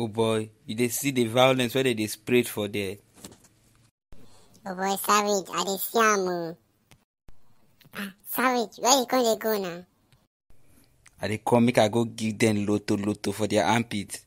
Oh boy, you dey see the violence wey dem dey spread for there. Oh boy, Savage, I dey see am o. Oh. Ah, Savage, where you come dey go now? I dey come make I go give dem loto loto for their armpit.